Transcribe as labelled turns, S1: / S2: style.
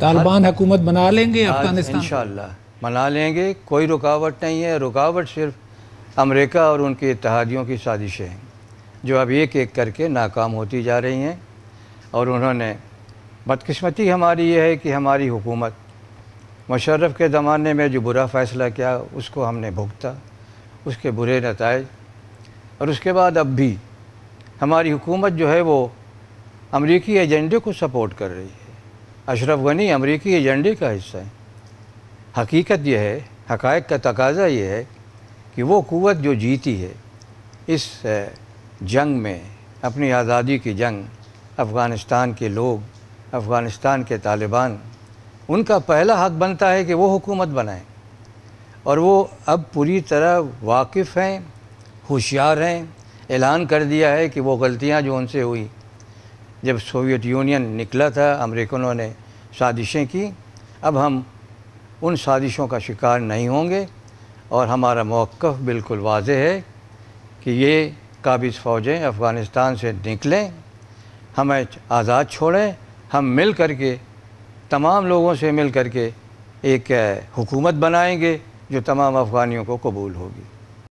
S1: तालिबान
S2: हुकूमत बना लेंगे अफगानिस्तान इन बना लेंगे कोई रुकावट नहीं है रुकावट सिर्फ अमेरिका और उनके इतिहादियों की साजिशें हैं जो अब एक एक करके नाकाम होती जा रही हैं और उन्होंने बदकस्मती हमारी ये है कि हमारी हुकूमत मुशर्रफ के ज़माने में जो बुरा फ़ैसला किया उसको हमने भुगता उसके बुरे नतज और उसके बाद अब भी हमारी हुकूमत जो है वो अमरीकी एजेंडे को सपोर्ट कर रही है अशरफ गनी अमरीकी एजेंडे का हिस्सा है हकीकत यह है हकायक का तकाजा ये है कि वो क़वत जो जीती है इस जंग में अपनी आज़ादी की जंग अफ़गानिस्तान के लोग अफ़गानिस्तान के तालिबान उनका पहला हक बनता है कि वो हुकूमत बनाएं और वो अब पूरी तरह वाकिफ़ हैं होशियार हैं ऐलान कर दिया है कि वो गलतियां जो उनसे हुई जब सोवियत यूनियन निकला था अमेरिकनों ने साजिशें की अब हम उन साजिशों का शिकार नहीं होंगे और हमारा मौक़ बिल्कुल वाज है कि ये काबिज़ फ़ौजें अफ़गानिस्तान से निकलें हमें आज़ाद छोड़ें हम मिल कर के तमाम लोगों से मिल कर के एक हुकूमत बनाएंगे जो तमाम अफ़गानियों को कबूल होगी